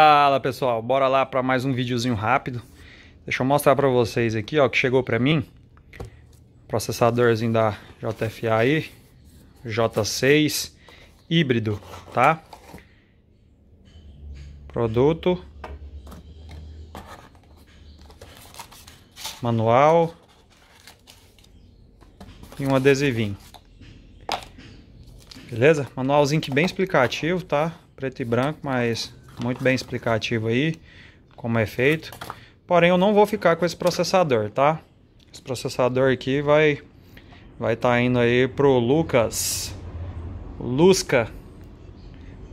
Fala pessoal, bora lá para mais um videozinho rápido. Deixa eu mostrar para vocês aqui, ó, que chegou para mim. Processadorzinho da JFA aí, J6 híbrido, tá? Produto manual e um adesivinho. Beleza? Manualzinho que bem explicativo, tá? Preto e branco, mas muito bem explicativo aí como é feito. Porém, eu não vou ficar com esse processador, tá? Esse processador aqui vai vai estar tá indo aí pro Lucas Lusca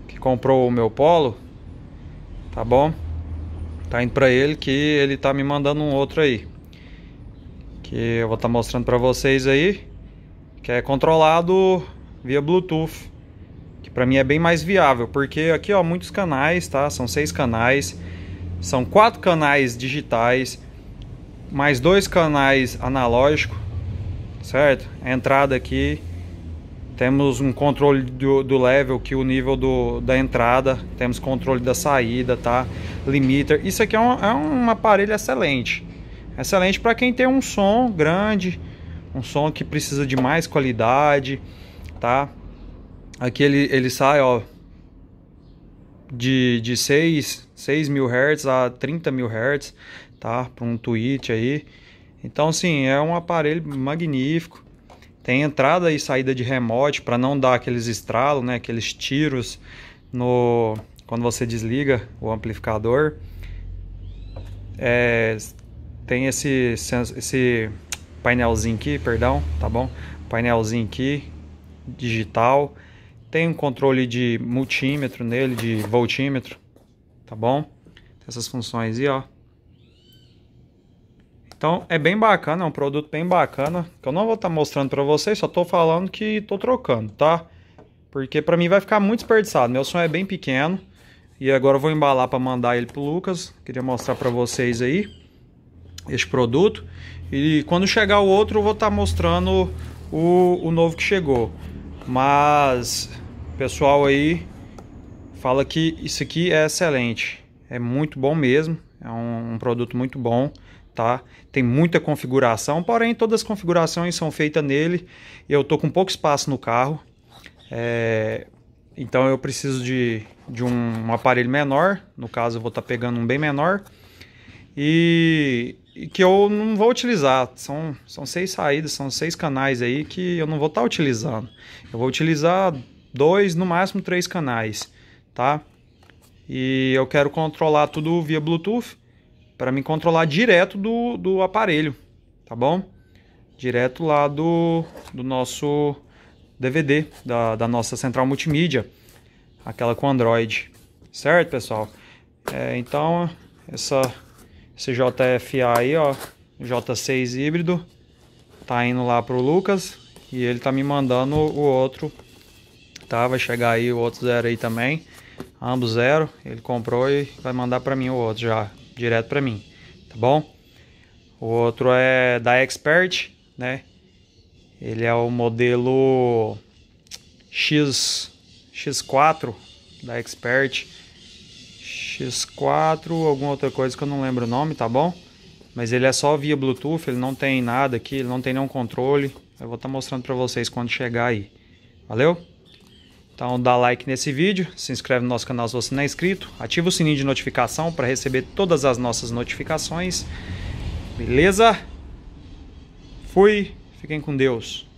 que comprou o meu Polo, tá bom? Tá indo para ele que ele tá me mandando um outro aí. Que eu vou estar tá mostrando para vocês aí, que é controlado via Bluetooth que para mim é bem mais viável, porque aqui ó, muitos canais, tá? São seis canais, são quatro canais digitais, mais dois canais analógicos, certo? A entrada aqui, temos um controle do, do level, que o nível do, da entrada, temos controle da saída, tá? Limiter, isso aqui é um, é um aparelho excelente, excelente para quem tem um som grande, um som que precisa de mais qualidade, tá? Aqui ele, ele sai, ó, de, de 6, 6 mil Hz a 30 mil Hz, tá? Para um tweet aí. Então, sim, é um aparelho magnífico. Tem entrada e saída de remote para não dar aqueles estralos, né? Aqueles tiros no quando você desliga o amplificador. É, tem esse, esse painelzinho aqui, perdão, tá bom? Painelzinho aqui, digital. Tem um controle de multímetro nele, de voltímetro, tá bom? Tem essas funções aí, ó. Então é bem bacana, é um produto bem bacana, que eu não vou estar tá mostrando para vocês, só tô falando que tô trocando, tá? Porque para mim vai ficar muito desperdiçado, meu som é bem pequeno. E agora eu vou embalar para mandar ele pro Lucas, queria mostrar para vocês aí este produto. E quando chegar o outro eu vou estar tá mostrando o, o novo que chegou. Mas pessoal aí fala que isso aqui é excelente. É muito bom mesmo. É um, um produto muito bom. Tá? Tem muita configuração, porém todas as configurações são feitas nele. Eu tô com pouco espaço no carro, é... então eu preciso de, de um, um, aparelho menor. No caso, eu vou estar tá pegando um bem menor e, e, que eu não vou utilizar. São, são seis saídas, são seis canais aí que eu não vou estar tá utilizando. Eu vou utilizar dois, no máximo três canais, tá? E eu quero controlar tudo via Bluetooth para me controlar direto do, do aparelho, tá bom? Direto lá do, do nosso DVD, da, da nossa central multimídia, aquela com Android, certo, pessoal? É, então, essa, esse JFA aí, ó, J6 híbrido, tá indo lá pro Lucas e ele tá me mandando o outro tá? Vai chegar aí o outro zero aí também. Ambos zero. Ele comprou e vai mandar para mim o outro já, direto para mim, tá bom? O outro é da Expert, né? Ele é o modelo X X4 da Expert. X4, alguma outra coisa que eu não lembro o nome, tá bom? Mas ele é só via Bluetooth, ele não tem nada aqui, ele não tem nenhum controle. Eu vou estar tá mostrando para vocês quando chegar aí. Valeu? Então dá like nesse vídeo, se inscreve no nosso canal se você não é inscrito, ativa o sininho de notificação para receber todas as nossas notificações. Beleza? Fui, fiquem com Deus.